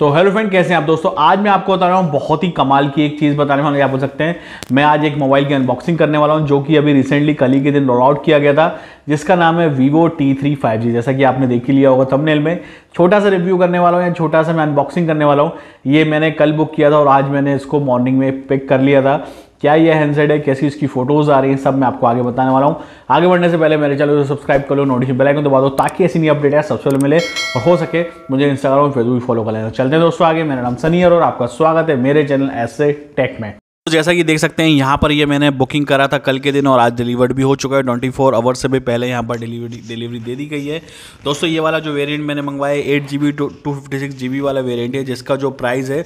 तो hello friend कैसे हैं आप दोस्तों आज मैं आपको बता रहा हूँ बहुत ही कमाल की एक चीज़ बताने वाला आप बोल सकते हैं मैं आज एक मोबाइल की अनबॉक्सिंग करने वाला हूँ जो कि अभी रिसेंटली कल ही के दिन रोल आउट किया गया था जिसका नाम है Vivo T three five G जैसा कि आपने देख ही लिया होगा थंबनेल में छोटा सा रिव्यू करने वाला हूँ या छोटा सा मैं अनबॉक्सिंग करने वाला हूँ ये मैंने कल बुक किया था और आज मैंने इसको मॉर्निंग में पिक कर लिया था क्या ये हैंडसेट है कैसी इसकी फोटोज़ आ रही हैं सब मैं आपको आगे बताने वाला हूँ आगे बढ़ने से पहले मेरे चैनल को सब्सक्राइब कर लो नोटिफिकेशन बेल आइकन दबा दो ताकि ऐसी नई अपडेट है सबसे पहले मिले और हो सके मुझे इंस्टाग्राम और फेसबुक फॉलो कर लेना चलते हैं दोस्तों आगे मेरा नाम सनी और आपका स्वागत है मेरे चैनल ऐसे टेक में तो जैसा कि देख सकते हैं यहाँ पर ये मैंने बुकिंग करा था कल के दिन और आज डिलीवर्ड भी हो चुका है 24 फोर आवर्स से भी पहले यहाँ पर डिलीवरी डिलीवरी दे दी गई है दोस्तों ये वाला जो वेरिएंट मैंने मंगवाया है eight G B two fifty six G B वाला वेरिएंट है जिसका जो प्राइस है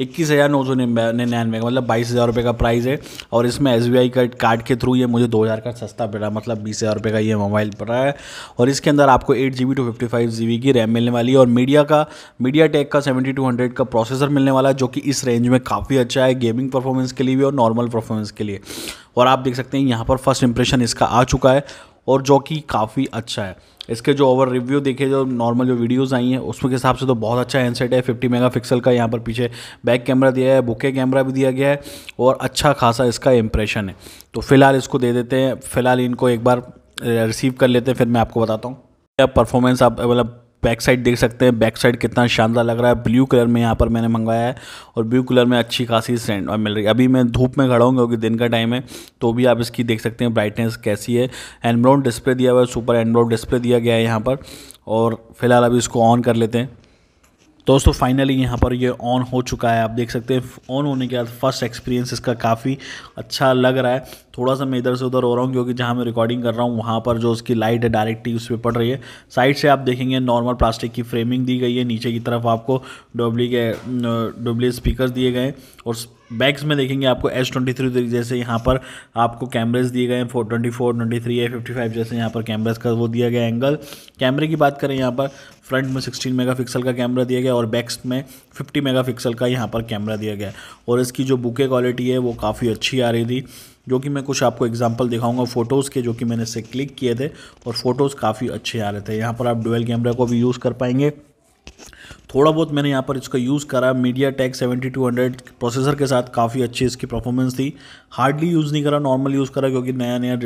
इक्कीस हज़ार नौ सौ निन्यानवे का मतलब बाईस हज़ार रुपये का प्राइस है और इसमें एस बी आई का कार्ड के थ्रू ये मुझे दो हज़ार का सस्ता पड़ा मतलब बीस हज़ार रुपये का ये मोबाइल पड़ रहा है और इसके अंदर आपको eight G B two fifty five G B की रैम मिलने वाली है और मीडिया का मीडिया टेक का सेवेंटी टू हंड्रेड का प्रोसेसर मिलने वाला है जो कि इस रेंज में काफ़ी अच्छा है गेमिंग परफॉर्मेंस के लिए भी और नॉर्मल परफॉर्मेंस के लिए और आप देख सकते हैं यहाँ पर फर्स्ट इंप्रेशन इसका आ चुका है और जो कि काफ़ी अच्छा है इसके जो ओवर रिव्यू देखे जो नॉर्मल जो वीडियोस आई हैं उसमें के हिसाब से तो बहुत अच्छा हैंडसेट है 50 मेगापिक्सल का यहाँ पर पीछे बैक कैमरा दिया है बुके कैमरा भी दिया गया है और अच्छा खासा इसका इम्प्रेशन है तो फ़िलहाल इसको दे देते हैं फ़िलहाल इनको एक बार रिसीव कर लेते हैं फिर मैं आपको बताता हूँ परफॉर्मेंस आप मतलब बैक साइड देख सकते हैं बैक साइड कितना शानदार लग रहा है ब्लू कलर में यहाँ पर मैंने मंगवाया है और ब्लू कलर में अच्छी खासी सेंड मिल रही है अभी मैं धूप में खड़ा हूँ क्योंकि दिन का टाइम है तो भी आप इसकी देख सकते हैं ब्राइटनेस कैसी है एनब्राउन डिस्प्ले दिया हुआ है सुपर एनब्राउन डिस्प्ले दिया गया है यहाँ पर और फिलहाल अभी इसको ऑन कर लेते हैं दोस्तों फाइनली यहाँ पर ये ऑन हो चुका है आप देख सकते हैं ऑन होने के बाद फर्स्ट एक्सपीरियंस इसका काफ़ी अच्छा लग रहा है थोड़ा सा मैं इधर से उधर हो रहा हूँ क्योंकि जहाँ मैं रिकॉर्डिंग कर रहा हूँ वहाँ पर जो उसकी लाइट है डायरेक्टली उस पर पड़ रही है साइड से आप देखेंगे नॉर्मल प्लास्टिक की फ्रेमिंग दी गई है नीचे की तरफ आपको डब्ल्यू के डब्ल्यू स्पीकर दिए गए और बैग्स में देखेंगे आपको एस ट्वेंटी थ्री जैसे यहाँ पर आपको कैमरेज दिए गए four twenty four twenty three या फिफ्टी फाइव जैसे यहाँ पर कैमरेज का वो दिया गया एंगल कैमरे की बात करें यहाँ पर फ्रंट में सिक्सटीन मेगा पिक्सल का कैमरा दिया गया और बैक्स में फिफ्टी मेगा पिक्सल का यहाँ पर कैमरा दिया गया और इसकी जो बुके क्वालिटी है वो काफ़ी अच्छी आ रही थी जो कि मैं कुछ आपको एग्जांपल दिखाऊंगा फ़ोटोज़ के जो कि मैंने इससे क्लिक किए थे और फ़ोटोज़ काफ़ी अच्छे आ रहे थे यहाँ पर आप डुअल कैमरा को भी यूज़ कर पाएंगे थोड़ा बहुत मैंने यहाँ पर इसका यूज़ करा MediaTek seventy two hundred processor के साथ काफ़ी अच्छी इसकी परफॉर्मेंस थी हार्डली यूज़ नहीं करा नॉर्मल यूज़ करा क्योंकि नया नया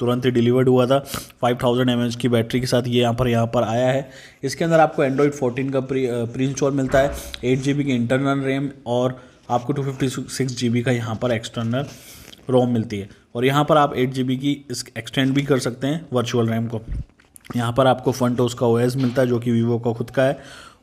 तुरंत ही डिलीवर्ड हुआ था 5000 थाउजेंड की बैटरी के साथ ये यहाँ पर यहाँ पर आया है इसके अंदर आपको एंड्रॉयड 14 का प्री इंस्टॉल मिलता है एट जी की इंटरनल रैम और आपको two fifty six G B का यहाँ पर एक्सटर्नल रोम मिलती है और यहाँ पर आप एट जी की इस एक्सटेंड भी कर सकते हैं वर्चुअल रैम को यहाँ पर आपको फ्रंट ओस का ओ मिलता है जो कि वीवो का खुद का है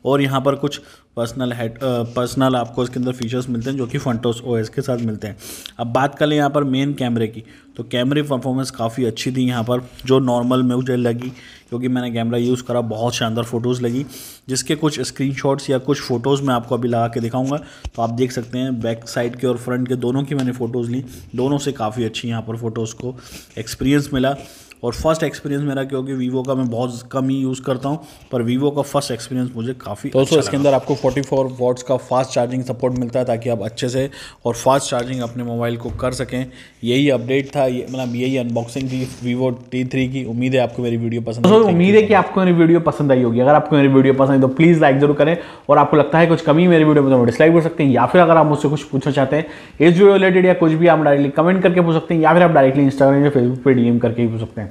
और यहाँ पर कुछ पर्सनल हेड पर्सनल आपको इसके अंदर फीचर्स मिलते हैं जो कि फंटोस ओ के साथ मिलते हैं अब बात कर लें यहाँ पर मेन कैमरे की तो कैमरे परफॉर्मेंस काफ़ी अच्छी थी यहाँ पर जो नॉर्मल में मुझे लगी क्योंकि मैंने कैमरा यूज़ करा बहुत शानदार फ़ोटोज़ लगी जिसके कुछ स्क्रीन या कुछ फ़ोटोज़ मैं आपको अभी लगा के दिखाऊंगा तो आप देख सकते हैं बैक साइड के और फ्रंट के दोनों की मैंने फ़ोटोज़ ली दोनों से काफ़ी अच्छी यहाँ पर फ़ोटोज़ को एक्सपीरियंस मिला और फर्स्ट एक्सपीरियंस मेरा क्योंकि वीवो का मैं बहुत कम ही यूज़ करता हूँ पर वीवो का फर्स्ट एक्सपीरियंस मुझे काफ़ी दोस्तों इसके अच्छा अंदर आपको 44 फोर वॉट्स का फास्ट चार्जिंग सपोर्ट मिलता है ताकि आप अच्छे से और फास्ट चार्जिंग अपने मोबाइल को कर सकें यही अपडेट था मतलब यही अनबॉक्सिंग थी वीवो टी थ्री की उम्मीद है आपको मेरी वीडियो पसंद आई उम्मीद है कि आपको मेरी वीडियो पसंद आई होगी अगर आपको मेरी वीडियो पसंद आई तो प्लीज़ लाइक जरूर करें और आपको लगता है कुछ कमी मेरी वीडियो में तो डिसलाइक कर सकते हैं या फिर अगर आप मुझसे कुछ पूछना चाहते हैं इस वीडियो रिलेटेड या कुछ भी आप डायरेक्टली कमेंट करके पूछ सकते हैं या फिर आप डायरेक्टली इंस्टाग्राम या फेसबुक पर डीएम करके ही पूछ सकते हैं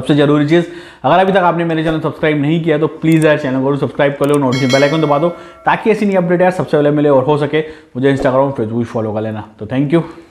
सबसे जरूरी चीज़ अगर अभी तक आपने मेरे चैनल सब्सक्राइब नहीं किया तो प्लीज़ यार चैनल को सब्सक्राइब कर लो नोटिफिकेशन बेल आइकन दबा दो ताकि ऐसी नई अपडेट यार सबसे पहले मिले और हो सके मुझे इंस्टाग्राम फेसबुक फॉलो कर लेना तो थैंक यू